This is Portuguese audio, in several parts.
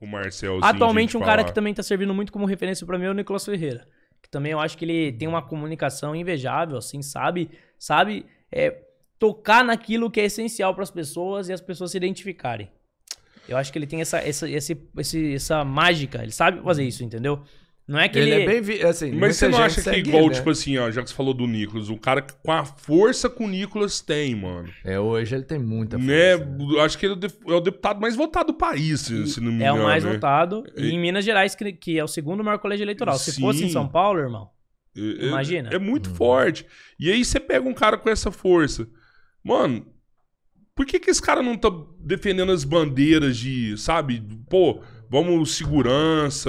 o Marcelzinho. Atualmente, um falar. cara que também tá servindo muito como referência para mim é o Nicolas Ferreira. Que também eu acho que ele tem uma comunicação invejável, assim, sabe? Sabe é, tocar naquilo que é essencial para as pessoas e as pessoas se identificarem. Eu acho que ele tem essa, essa, esse, essa mágica, ele sabe fazer isso, entendeu? Não é que ele... É ele... é bem... Vi... Assim, Mas você não acha que igual, né? tipo assim, ó, já que você falou do Nicolas, o cara com a força que o Nicolas tem, mano. É, hoje ele tem muita né, força. Né? né? Acho que ele é, é o deputado mais votado do país, se, se não me engano. É o mais né? votado. E... em Minas Gerais, que é o segundo maior colégio eleitoral. Se Sim. fosse em São Paulo, irmão, é, é imagina. É, é muito uhum. forte. E aí você pega um cara com essa força. Mano, por que que esse cara não tá defendendo as bandeiras de, sabe, pô vamos segurança.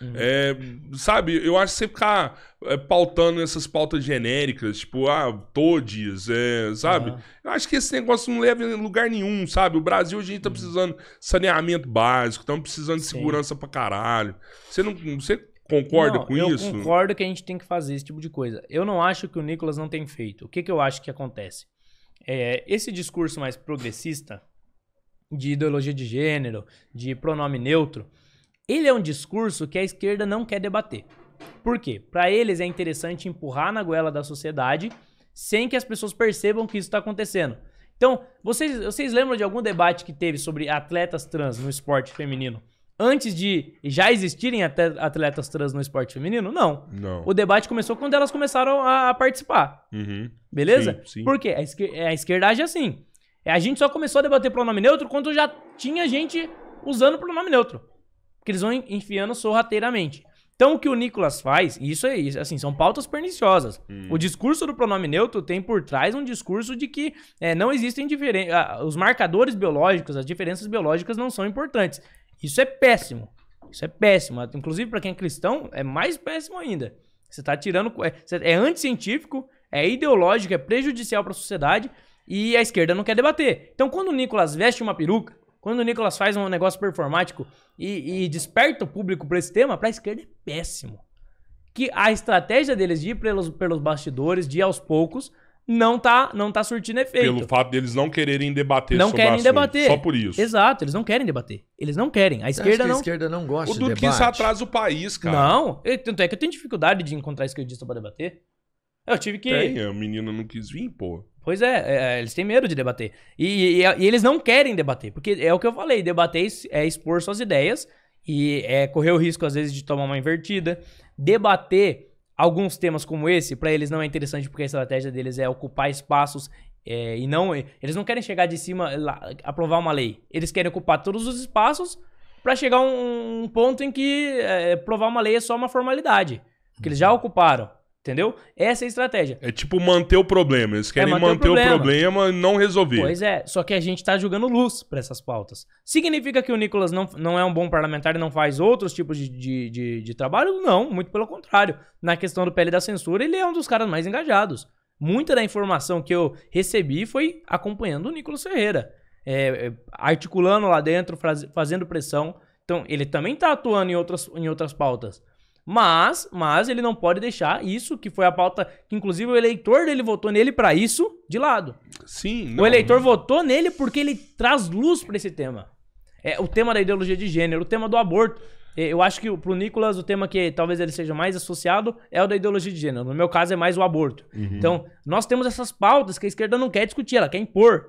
Uhum. É, uhum. sabe, eu acho que você ficar é, pautando essas pautas genéricas, tipo, ah, todes, é, sabe? Uhum. Eu acho que esse negócio não leva em lugar nenhum, sabe? O Brasil hoje a gente tá uhum. precisando de saneamento básico, estamos precisando de Sim. segurança pra caralho. Você não. Você concorda não, com eu isso? Eu concordo que a gente tem que fazer esse tipo de coisa. Eu não acho que o Nicolas não tem feito. O que, que eu acho que acontece? É, esse discurso mais progressista de ideologia de gênero, de pronome neutro, ele é um discurso que a esquerda não quer debater. Por quê? Para eles é interessante empurrar na goela da sociedade sem que as pessoas percebam que isso está acontecendo. Então, vocês, vocês lembram de algum debate que teve sobre atletas trans no esporte feminino? Antes de já existirem atletas trans no esporte feminino? Não. não. O debate começou quando elas começaram a participar. Uhum. Beleza? Sim, sim. Por quê? A, esquer a esquerda age assim. É, a gente só começou a debater pronome neutro quando já tinha gente usando pronome neutro. Porque eles vão enfiando sorrateiramente. Então o que o Nicolas faz, isso é isso, assim, são pautas perniciosas. Hum. O discurso do pronome neutro tem por trás um discurso de que é, não existem diferenças. os marcadores biológicos, as diferenças biológicas não são importantes. Isso é péssimo. Isso é péssimo. Inclusive, para quem é cristão, é mais péssimo ainda. Você está tirando. É, é anticientífico, é ideológico, é prejudicial para a sociedade e a esquerda não quer debater. Então, quando o Nicolas veste uma peruca, quando o Nicolas faz um negócio performático e, e desperta o público para esse tema, para a esquerda é péssimo. Que a estratégia deles de ir pelos, pelos bastidores, de ir aos poucos, não tá, não tá surtindo efeito. Pelo fato deles de não quererem debater não sobre querem assunto, debater. Só por isso. Exato, eles não querem debater. Eles não querem. A esquerda não. A esquerda não gosta o de debate. O Duque atrasa o país, cara. Não, tanto é que eu tenho dificuldade de encontrar esquerdista para debater. Eu tive que. Tem, a menina não quis vir, pô. Pois é, é, é, eles têm medo de debater. E, e, e, eles não querem debater, porque é o que eu falei, debater é expor suas ideias e é correr o risco, às vezes, de tomar uma invertida. Debater alguns temas como esse, para eles não é interessante, porque a estratégia deles é ocupar espaços é, e não... Eles não querem chegar de cima, lá, aprovar uma lei. Eles querem ocupar todos os espaços para chegar a um, um, ponto em que é, uma lei é só uma formalidade, porque eles já ocuparam. Entendeu? Essa é a estratégia. É tipo manter o problema. Eles é querem é manter, manter, o problema e não resolver. Pois é, só que a gente está jogando luz para essas pautas. Significa que o Nicolas não, não é um bom parlamentar e não faz outros tipos de, de, de, de trabalho? Não, muito pelo contrário. Na questão do PL da censura, ele é um dos caras mais engajados. Muita da informação que eu recebi foi acompanhando o Nicolas Ferreira. É, é articulando lá dentro, fazendo pressão. Então, ele também está atuando em outras, em outras pautas. Mas, mas ele não pode deixar isso, que foi a pauta que inclusive o eleitor dele votou nele para isso, de lado. Sim. Não. O eleitor votou nele porque ele traz luz para esse tema. É o tema da ideologia de gênero, o tema do aborto. É, eu acho que pro Nicolas o tema que talvez ele seja mais associado é o da ideologia de gênero. No meu caso é mais o aborto. Uhum. Então, nós temos essas pautas que a esquerda não quer discutir, ela quer impor.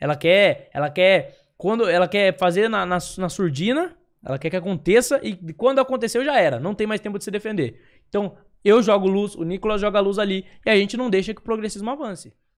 Ela quer, ela quer quando ela quer fazer na, na, na surdina ela quer que aconteça e quando aconteceu já era, não tem mais tempo de se defender. Então, eu jogo luz, o Nicolas joga luz ali e a gente não deixa que o progressismo avance.